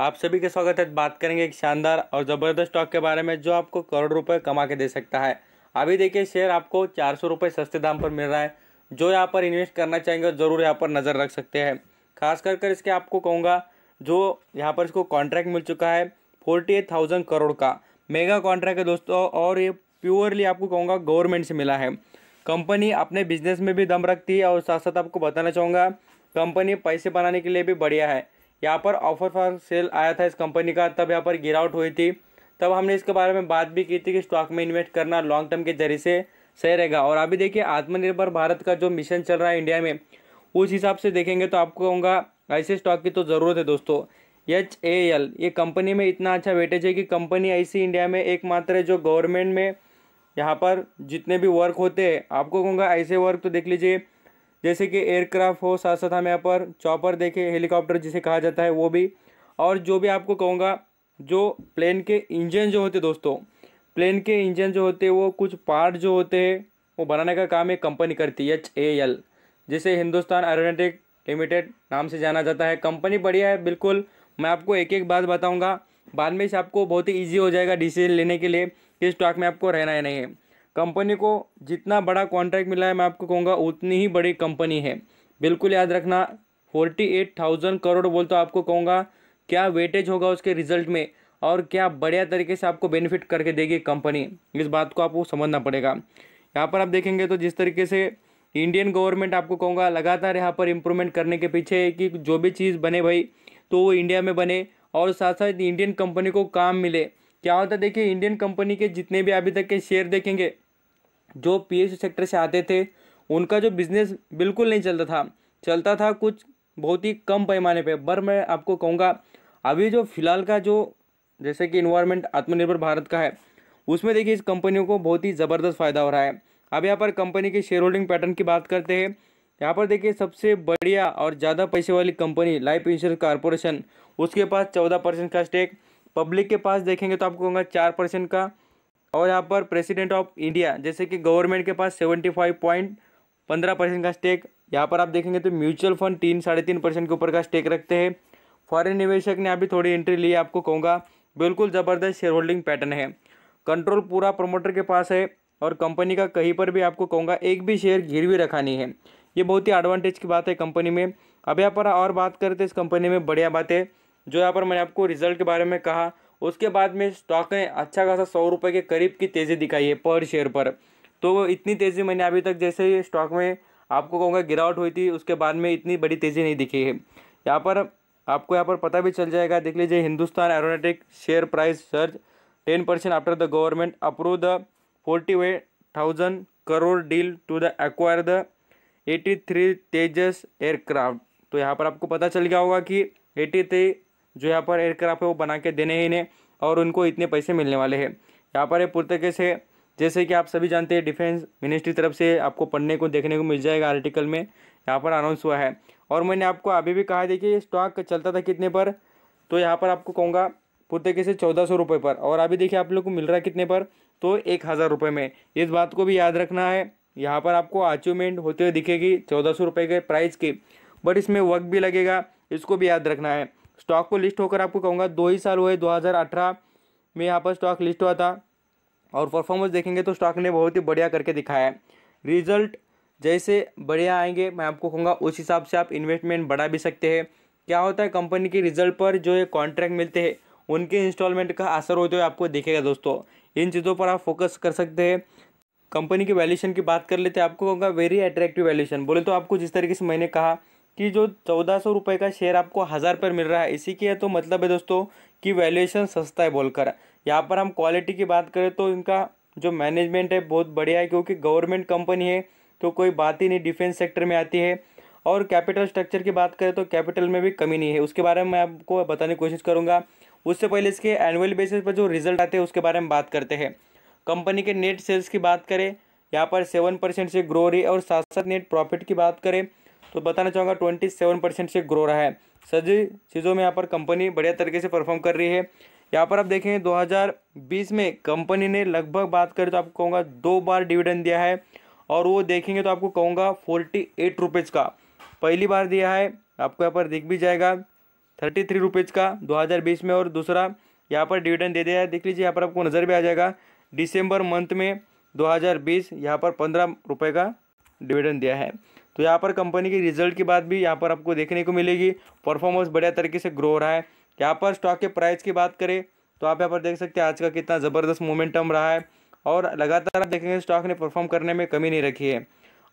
आप सभी के स्वागत है बात करेंगे एक शानदार और ज़बरदस्त स्टॉक के बारे में जो आपको करोड़ रुपए कमा के दे सकता है अभी देखिए शेयर आपको चार सौ रुपये सस्ते दाम पर मिल रहा है जो यहाँ पर इन्वेस्ट करना चाहेंगे ज़रूर यहाँ पर नज़र रख सकते हैं खास कर कर इसके आपको कहूँगा जो यहाँ पर इसको कॉन्ट्रैक्ट मिल चुका है फोर्टी एट थाउजेंड करोड़ का मेगा कॉन्ट्रैक्ट है दोस्तों और ये प्योरली आपको कहूँगा गवर्नमेंट से मिला है कंपनी अपने बिजनेस में भी दम रखती है और साथ साथ आपको बताना चाहूँगा कंपनी पैसे बनाने के लिए भी बढ़िया है यहाँ पर ऑफर फॉर सेल आया था इस कंपनी का तब यहाँ पर गिरावट हुई थी तब हमने इसके बारे में बात भी की थी कि स्टॉक में इन्वेस्ट करना लॉन्ग टर्म के जरिए से सही रहेगा और अभी देखिए आत्मनिर्भर भारत का जो मिशन चल रहा है इंडिया में उस हिसाब से देखेंगे तो आपको कहूँगा ऐसे स्टॉक की तो ज़रूरत है दोस्तों एच ए एल ये कंपनी में इतना अच्छा वेटेज है कि कंपनी ऐसी इंडिया में एकमात्र है जो गवर्नमेंट में यहाँ पर जितने भी वर्क होते हैं आपको कहूँगा ऐसे वर्क तो देख लीजिए जैसे कि एयरक्राफ्ट हो साथ साथ हम यहाँ पर चॉपर देखें हेलीकॉप्टर जिसे कहा जाता है वो भी और जो भी आपको कहूँगा जो प्लेन के इंजन जो होते दोस्तों प्लेन के इंजन जो होते वो कुछ पार्ट जो होते हैं वो बनाने का काम एक कंपनी करती है एच ए एल जिसे हिंदुस्तान एरोनेटिक लिमिटेड नाम से जाना जाता है कंपनी बढ़िया है बिल्कुल मैं आपको एक एक बात बताऊँगा बाद में से आपको बहुत ही ईजी हो जाएगा डिसीजन लेने के लिए कि स्टॉक में आपको रहना है नहीं है कंपनी को जितना बड़ा कॉन्ट्रैक्ट मिला है मैं आपको कहूँगा उतनी ही बड़ी कंपनी है बिल्कुल याद रखना फोर्टी एट थाउजेंड करोड़ बोल तो आपको कहूँगा क्या वेटेज होगा उसके रिजल्ट में और क्या बढ़िया तरीके से आपको बेनिफिट करके देगी कंपनी इस बात को आपको समझना पड़ेगा यहाँ पर आप देखेंगे तो जिस तरीके से इंडियन गवर्नमेंट आपको कहूँगा लगातार यहाँ पर इम्प्रूवमेंट करने के पीछे है कि जो भी चीज़ बने भाई तो वो इंडिया में बने और साथ साथ इंडियन कंपनी को काम मिले क्या होता है देखिए इंडियन कंपनी के जितने भी अभी तक के शेयर देखेंगे जो पीएसयू सेक्टर से आते थे उनका जो बिज़नेस बिल्कुल नहीं चलता था चलता था कुछ बहुत ही कम पैमाने पे पर मैं आपको कहूँगा अभी जो फिलहाल का जो जैसे कि इन्वायरमेंट आत्मनिर्भर भारत का है उसमें देखिए इस कंपनियों को बहुत ही ज़बरदस्त फ़ायदा हो रहा है अब यहाँ पर कंपनी के शेयर होल्डिंग पैटर्न की बात करते हैं यहाँ पर देखिए सबसे बढ़िया और ज़्यादा पैसे वाली कंपनी लाइफ इंश्योरेंस कॉरपोरेशन उसके पास चौदह परसेंट का स्टेक पब्लिक के पास देखेंगे तो आपको कहूँगा चार परसेंट का और यहाँ पर प्रेसिडेंट ऑफ इंडिया जैसे कि गवर्नमेंट के पास सेवेंटी फाइव पॉइंट पंद्रह परसेंट का स्टेक यहाँ पर आप देखेंगे तो म्यूचुअल फंड तीन साढ़े तीन परसेंट के ऊपर का स्टेक रखते हैं फॉरेन निवेशक ने अभी थोड़ी एंट्री ली आपको कहूँगा बिल्कुल ज़बरदस्त शेयर होल्डिंग पैटर्न है कंट्रोल पूरा प्रमोटर के पास है और कंपनी का कहीं पर भी आपको कहूँगा एक भी शेयर भी रखा नहीं है ये बहुत ही एडवांटेज की बात है कंपनी में अब यहाँ पर और बात करते इस कंपनी में बढ़िया बात है जो यहाँ पर मैंने आपको रिजल्ट के बारे में कहा उसके बाद में स्टॉक ने अच्छा खासा सौ रुपये के करीब की तेज़ी दिखाई है पर शेयर पर तो इतनी तेज़ी मैंने अभी तक जैसे स्टॉक में आपको कहूँगा गिरावट हुई थी उसके बाद में इतनी बड़ी तेज़ी नहीं दिखी है यहाँ पर आपको यहाँ पर पता भी चल जाएगा देख लीजिए Hindustan aeronautic share price surge ten percent after the government approve the forty eight thousand crore deal to the acquire the eighty three Tejas aircraft तो यहाँ पर आपको पता चल गया होगा कि एटी थ्री जो यहाँ पर एयरक्राफ्ट है वो बना के देने हैं इन्हें और उनको इतने पैसे मिलने वाले हैं यहाँ पर पूरी से जैसे कि आप सभी जानते हैं डिफेंस मिनिस्ट्री तरफ से आपको पढ़ने को देखने को मिल जाएगा आर्टिकल में यहाँ पर अनाउंस हुआ है और मैंने आपको अभी भी कहा देखिए स्टॉक चलता था कितने पर तो यहाँ पर आपको कहूँगा पूरे से चौदह सौ रुपये पर और अभी देखिए आप लोग को मिल रहा है कितने पर तो एक हज़ार रुपये में इस बात को भी याद रखना है यहाँ पर आपको अचीवमेंट होते हुए दिखेगी चौदह सौ रुपये के प्राइस की बट इसमें वक्त भी लगेगा इसको भी याद रखना है स्टॉक को लिस्ट होकर आपको कहूँगा दो ही साल हुए 2018 में यहाँ पर स्टॉक लिस्ट हुआ था और परफॉर्मेंस देखेंगे तो स्टॉक ने बहुत ही बढ़िया करके दिखाया है रिजल्ट जैसे बढ़िया आएंगे मैं आपको कहूँगा उस हिसाब से आप इन्वेस्टमेंट बढ़ा भी सकते हैं क्या होता है कंपनी के रिजल्ट पर जो ये कॉन्ट्रैक्ट मिलते हैं उनके इंस्टॉलमेंट का असर होते हुए आपको दिखेगा दोस्तों इन चीज़ों पर आप फोकस कर सकते हैं कंपनी के वैल्यूशन की बात कर लेते हैं आपको कहूँगा वेरी अट्रैक्टिव वैल्यूशन बोले तो आपको जिस तरीके से मैंने कहा कि जो चौदह सौ रुपये का शेयर आपको हज़ार पर मिल रहा है इसी की है तो मतलब है दोस्तों कि वैल्यूएशन सस्ता है बोलकर यहाँ पर हम क्वालिटी की बात करें तो इनका जो मैनेजमेंट है बहुत बढ़िया है क्योंकि गवर्नमेंट कंपनी है तो कोई बात ही नहीं डिफेंस सेक्टर में आती है और कैपिटल स्ट्रक्चर की बात करें तो कैपिटल में भी कमी नहीं है उसके बारे में मैं आपको बताने की कोशिश करूँगा उससे पहले इसके एनुअल बेसिस पर जो रिजल्ट आते हैं उसके बारे में बात करते हैं कंपनी के नेट सेल्स की बात करें यहाँ पर सेवन परसेंट से ग्रो रही और साथ साथ नेट प्रॉफिट की बात करें तो बताना चाहूँगा ट्वेंटी सेवन परसेंट से ग्रो रहा है सभी चीज़ों में यहाँ पर कंपनी बढ़िया तरीके से परफॉर्म कर रही है यहाँ पर आप देखें 2020 में कंपनी ने लगभग बात करें तो आपको कहूँगा दो बार डिविडेंड दिया है और वो देखेंगे तो आपको कहूँगा फोर्टी एट रुपीज़ का पहली बार दिया है आपको यहाँ पर दिख भी जाएगा थर्टी थ्री रुपीज़ का बीस में और दूसरा यहाँ पर डिविडेंड दे दिया है देख लीजिए यहाँ पर आपको नज़र भी आ जाएगा दिसंबर मंथ में 2020 हज़ार बीस यहाँ पर पंद्रह रुपये का डिविडेंड दिया है तो यहाँ पर कंपनी के रिजल्ट की बात भी यहाँ पर आपको देखने को मिलेगी परफॉर्मेंस बढ़िया तरीके से ग्रो हो रहा है यहाँ पर स्टॉक के प्राइस की बात करें तो आप यहाँ पर देख सकते हैं आज का कितना ज़बरदस्त मोमेंटम रहा है और लगातार आप देखेंगे स्टॉक ने परफॉर्म करने में कमी नहीं रखी है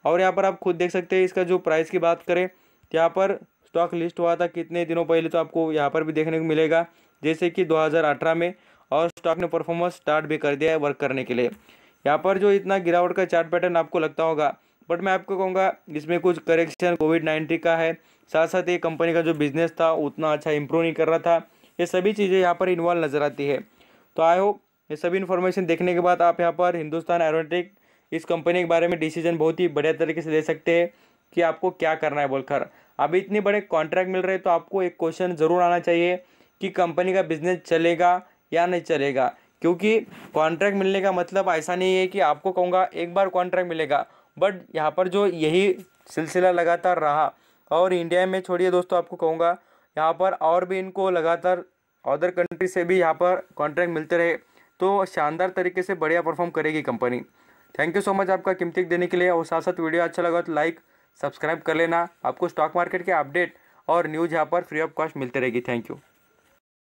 और यहाँ पर आप खुद देख सकते हैं इसका जो प्राइस की बात करें तो यहाँ पर स्टॉक लिस्ट हुआ था कितने दिनों पहले तो आपको यहाँ पर भी देखने को मिलेगा जैसे कि 2018 में और स्टॉक ने परफॉर्मेंस स्टार्ट भी कर दिया है वर्क करने के लिए यहाँ पर जो इतना गिरावट का चार्ट पैटर्न आपको लगता होगा बट मैं आपको कहूँगा इसमें कुछ करेक्शन कोविड नाइन्टीन का है साथ साथ ये कंपनी का जो बिजनेस था उतना अच्छा इम्प्रूव नहीं कर रहा था ये सभी चीज़ें यहाँ पर इन्वॉल्व नज़र आती है तो आई होप ये सभी इन्फॉर्मेशन देखने के बाद आप यहाँ पर हिंदुस्तान एरोटिक इस कंपनी के बारे में डिसीजन बहुत ही बढ़िया तरीके से ले सकते हैं कि आपको क्या करना है बोलकर अभी इतने बड़े कॉन्ट्रैक्ट मिल रहे तो आपको एक क्वेश्चन ज़रूर आना चाहिए कि कंपनी का बिजनेस चलेगा या नहीं चलेगा क्योंकि कॉन्ट्रैक्ट मिलने का मतलब ऐसा नहीं है कि आपको कहूँगा एक बार कॉन्ट्रैक्ट मिलेगा बट यहाँ पर जो यही सिलसिला लगातार रहा और इंडिया में छोड़िए दोस्तों आपको कहूँगा यहाँ पर और भी इनको लगातार अदर कंट्री से भी यहाँ पर कॉन्ट्रैक्ट मिलते रहे तो शानदार तरीके से बढ़िया परफॉर्म करेगी company thank you so much आपका कीमती देने के लिए और साथ साथ वीडियो अच्छा लगा तो लाइक सब्सक्राइब कर लेना आपको स्टॉक मार्केट के अपडेट और न्यूज़ यहाँ पर फ्री ऑफ कॉस्ट मिलते रहेगी थैंक यू